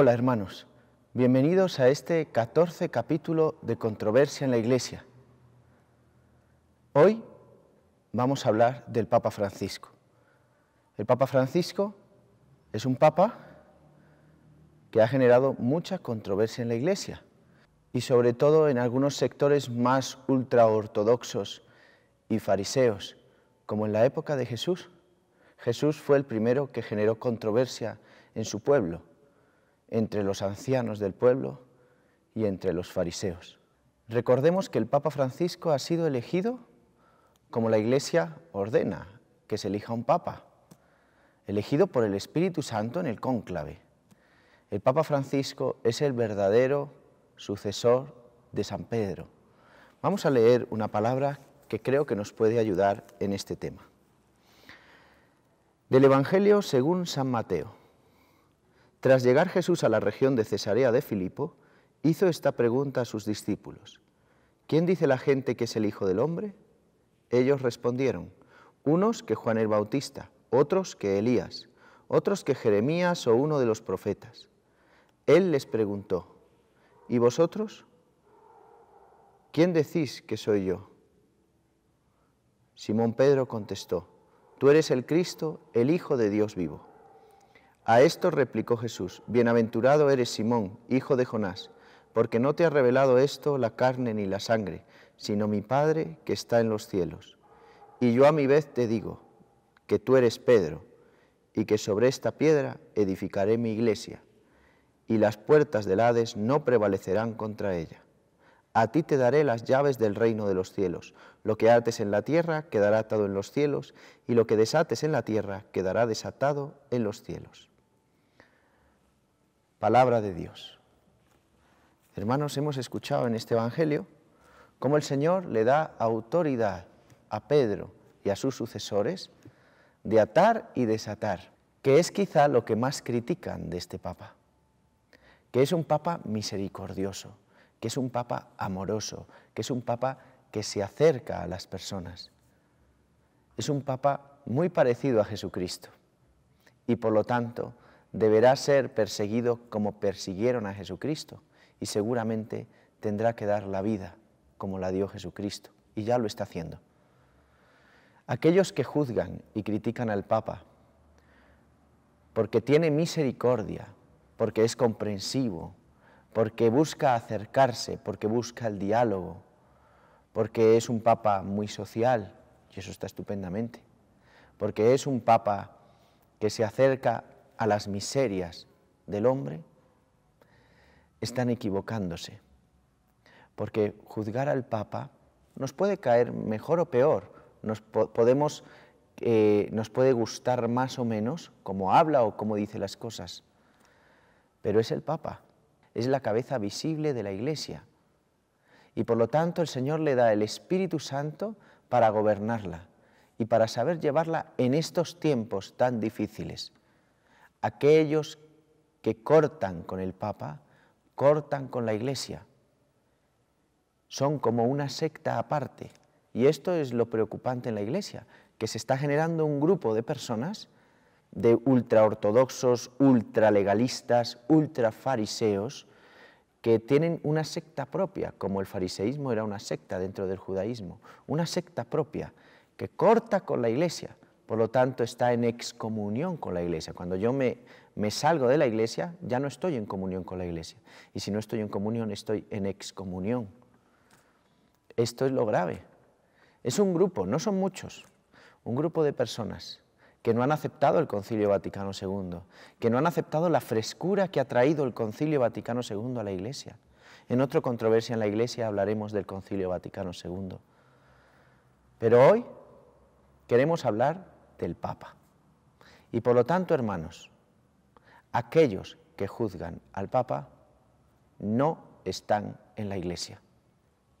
Hola hermanos, bienvenidos a este 14 capítulo de controversia en la Iglesia. Hoy vamos a hablar del Papa Francisco. El Papa Francisco es un papa que ha generado mucha controversia en la Iglesia y sobre todo en algunos sectores más ultraortodoxos y fariseos, como en la época de Jesús. Jesús fue el primero que generó controversia en su pueblo entre los ancianos del pueblo y entre los fariseos. Recordemos que el Papa Francisco ha sido elegido como la Iglesia ordena que se elija un Papa, elegido por el Espíritu Santo en el cónclave. El Papa Francisco es el verdadero sucesor de San Pedro. Vamos a leer una palabra que creo que nos puede ayudar en este tema. Del Evangelio según San Mateo. Tras llegar Jesús a la región de Cesarea de Filipo, hizo esta pregunta a sus discípulos. ¿Quién dice la gente que es el Hijo del Hombre? Ellos respondieron, unos que Juan el Bautista, otros que Elías, otros que Jeremías o uno de los profetas. Él les preguntó, ¿y vosotros? ¿Quién decís que soy yo? Simón Pedro contestó, Tú eres el Cristo, el Hijo de Dios vivo. A esto replicó Jesús, Bienaventurado eres Simón, hijo de Jonás, porque no te ha revelado esto la carne ni la sangre, sino mi Padre que está en los cielos. Y yo a mi vez te digo, que tú eres Pedro, y que sobre esta piedra edificaré mi iglesia, y las puertas del Hades no prevalecerán contra ella. A ti te daré las llaves del reino de los cielos. Lo que ates en la tierra quedará atado en los cielos, y lo que desates en la tierra quedará desatado en los cielos palabra de Dios. Hermanos, hemos escuchado en este Evangelio cómo el Señor le da autoridad a Pedro y a sus sucesores de atar y desatar, que es quizá lo que más critican de este Papa, que es un Papa misericordioso, que es un Papa amoroso, que es un Papa que se acerca a las personas. Es un Papa muy parecido a Jesucristo y por lo tanto deberá ser perseguido como persiguieron a Jesucristo y seguramente tendrá que dar la vida como la dio Jesucristo y ya lo está haciendo. Aquellos que juzgan y critican al Papa porque tiene misericordia, porque es comprensivo, porque busca acercarse, porque busca el diálogo, porque es un Papa muy social, y eso está estupendamente, porque es un Papa que se acerca a las miserias del hombre, están equivocándose. Porque juzgar al Papa nos puede caer mejor o peor, nos, podemos, eh, nos puede gustar más o menos cómo habla o cómo dice las cosas, pero es el Papa, es la cabeza visible de la Iglesia. Y por lo tanto el Señor le da el Espíritu Santo para gobernarla y para saber llevarla en estos tiempos tan difíciles aquellos que cortan con el Papa, cortan con la Iglesia. Son como una secta aparte. Y esto es lo preocupante en la Iglesia, que se está generando un grupo de personas, de ultraortodoxos, ultralegalistas, ultrafariseos, que tienen una secta propia, como el fariseísmo era una secta dentro del judaísmo, una secta propia que corta con la Iglesia, por lo tanto, está en excomunión con la iglesia. Cuando yo me, salgo de la iglesia, ya no estoy en comunión con la iglesia. Y si no estoy en comunión, estoy en excomunión. Esto es lo grave. Es un grupo, no son muchos, un grupo de personas que no han aceptado el Concilio Vaticano II, que no han aceptado la frescura que ha traído el Concilio Vaticano II a la Iglesia. En otra controversia en la Iglesia hablaremos del Concilio Vaticano II. Pero hoy queremos hablar del Papa. Y por lo tanto, hermanos, aquellos que juzgan al Papa no están en la Iglesia.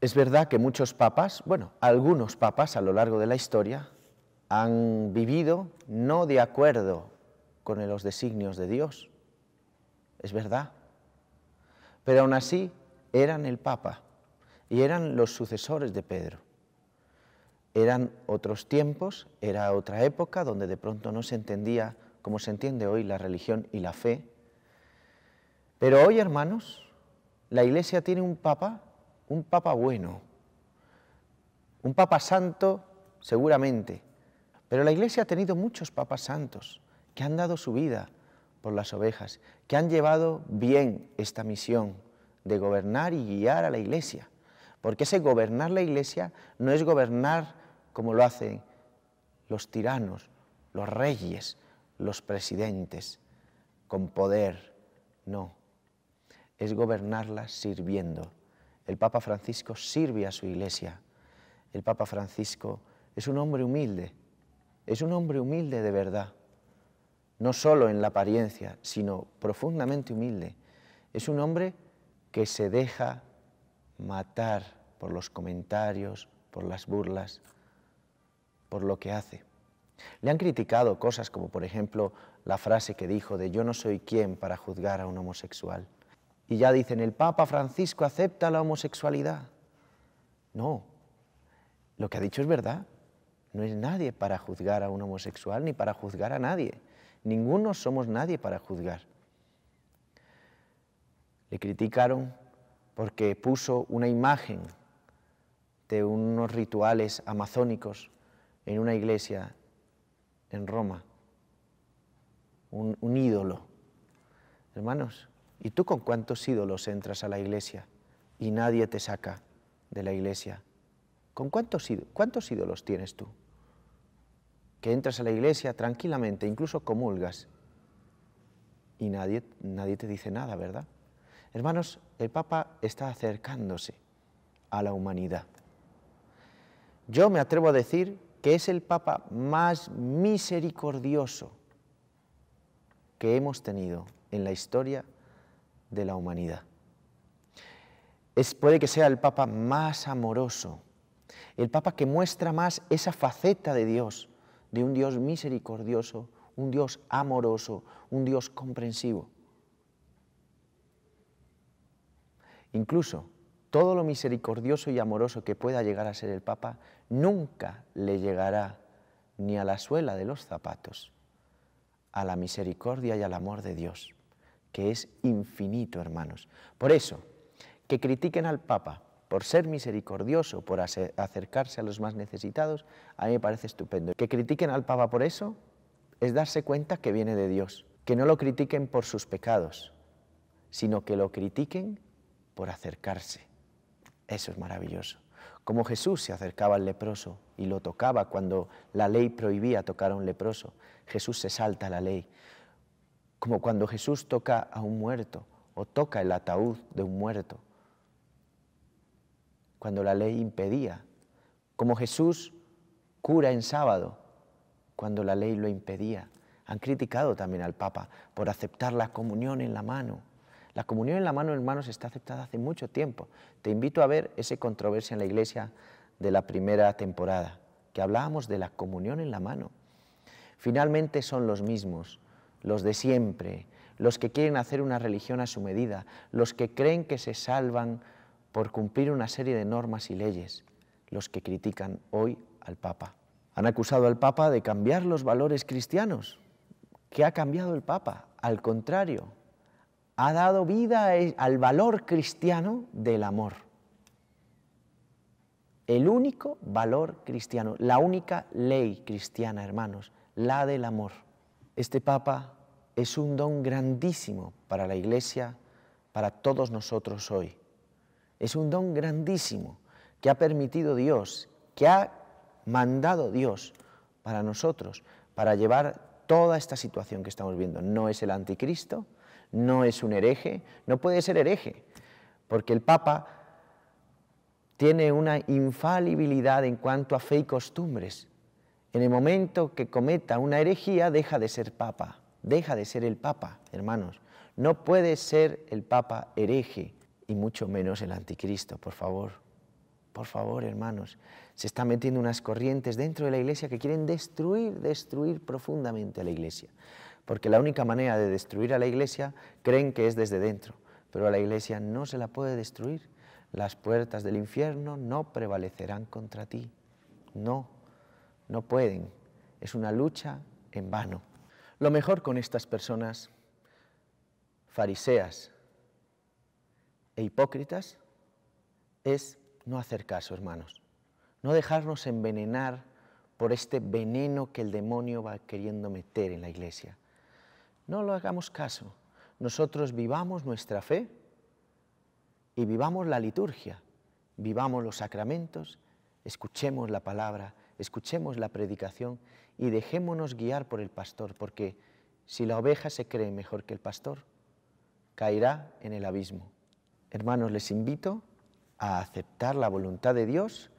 Es verdad que muchos papas, bueno, algunos papas a lo largo de la historia, han vivido no de acuerdo con los designios de Dios. Es verdad. Pero aún así eran el papa y eran los sucesores de Pedro. Eran otros tiempos, era otra época donde de pronto no se entendía como se entiende hoy la religión y la fe. Pero hoy, hermanos, la Iglesia tiene un papa, un papa bueno, un papa santo seguramente, pero la Iglesia ha tenido muchos papas santos que han dado su vida por las ovejas, que han llevado bien esta misión de gobernar y guiar a la Iglesia, porque ese gobernar la Iglesia no es gobernar como lo hacen los tiranos, los reyes, los presidentes, con poder. No, es gobernarla sirviendo. El Papa Francisco sirve a su iglesia. El Papa Francisco es un hombre humilde, es un hombre humilde de verdad, no solo en la apariencia, sino profundamente humilde. Es un hombre que se deja matar por los comentarios, por las burlas, por lo que hace. Le han criticado cosas como, por ejemplo, la frase que dijo de yo no soy quien para juzgar a un homosexual. Y ya dicen, el Papa Francisco acepta la homosexualidad. No, lo que ha dicho es verdad. No es nadie para juzgar a un homosexual ni para juzgar a nadie. Ninguno somos nadie para juzgar. Le criticaron porque puso una imagen de unos rituales amazónicos en una iglesia en Roma, un, ídolo. Hermanos, ¿y tú con cuántos ídolos entras a la iglesia y nadie te saca de la iglesia? ¿Con cuántos, cuántos ídolos tienes tú? Que entras a la iglesia tranquilamente, incluso comulgas, y nadie, nadie te dice nada, ¿verdad? Hermanos, el Papa está acercándose a la humanidad. Yo me atrevo a decir que es el Papa más misericordioso que hemos tenido en la historia de la humanidad. Es, puede que sea el Papa más amoroso, el Papa que muestra más esa faceta de Dios, de un Dios misericordioso, un Dios amoroso, un Dios comprensivo. Incluso todo lo misericordioso y amoroso que pueda llegar a ser el Papa, nunca le llegará ni a la suela de los zapatos, a la misericordia y al amor de Dios, que es infinito, hermanos. Por eso, que critiquen al Papa por ser misericordioso, por acercarse a los más necesitados, a mí me parece estupendo. Que critiquen al Papa por eso es darse cuenta que viene de Dios, que no lo critiquen por sus pecados, sino que lo critiquen por acercarse eso es maravilloso. Como Jesús se acercaba al leproso y lo tocaba cuando la ley prohibía tocar a un leproso, Jesús se salta a la ley. Como cuando Jesús toca a un muerto o toca el ataúd de un muerto, cuando la ley impedía. Como Jesús cura en sábado, cuando la ley lo impedía. Han criticado también al Papa por aceptar la comunión en la mano la comunión en la mano, hermanos, está aceptada hace mucho tiempo. Te invito a ver esa controversia en la iglesia de la primera temporada, que hablábamos de la comunión en la mano. Finalmente son los mismos, los de siempre, los que quieren hacer una religión a su medida, los que creen que se salvan por cumplir una serie de normas y leyes, los que critican hoy al Papa. Han acusado al Papa de cambiar los valores cristianos. ¿Qué ha cambiado el Papa? Al contrario, ha dado vida e-, al valor cristiano del amor. El único valor cristiano, la única ley cristiana, hermanos, la del amor. Este Papa es un don grandísimo para la Iglesia, para todos nosotros hoy. Es un don grandísimo que ha permitido Dios, que ha mandado Dios para nosotros, para llevar toda esta situación que estamos viendo. No es el anticristo, no es un hereje, no puede ser hereje, porque el Papa tiene una infalibilidad en cuanto a fe y costumbres. En el momento que cometa una herejía, deja de ser Papa, deja de ser el Papa, hermanos. No puede ser el Papa hereje, y mucho menos el anticristo, por favor. Por favor, hermanos, se están metiendo unas corrientes dentro de la iglesia que quieren destruir, destruir profundamente a la iglesia. Porque la única manera de destruir a la iglesia creen que es desde dentro, pero a la iglesia no se la puede destruir. Las puertas del infierno no prevalecerán contra ti. No, no pueden. Es una lucha en vano. Lo mejor con estas personas fariseas e hipócritas es no hacer caso, hermanos. No dejarnos envenenar por este veneno que el demonio va queriendo meter en la iglesia. No lo hagamos caso. Nosotros vivamos nuestra fe y vivamos la liturgia, vivamos los sacramentos, escuchemos la palabra, escuchemos la predicación y dejémonos guiar por el pastor, porque si la oveja se cree mejor que el pastor, caerá en el abismo. Hermanos, les invito a aceptar la voluntad de Dios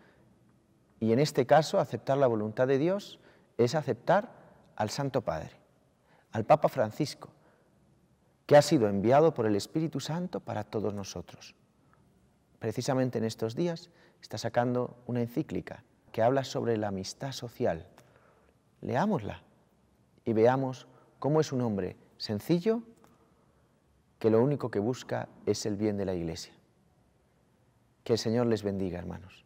y en este caso aceptar la voluntad de Dios es aceptar al Santo Padre, al Papa Francisco, que ha sido enviado por el Espíritu Santo para todos nosotros. Precisamente en estos días está sacando una encíclica que habla sobre la amistad social. Leámosla y veamos cómo es un hombre sencillo que lo único que busca es el bien de la Iglesia. Que el Señor les bendiga, hermanos.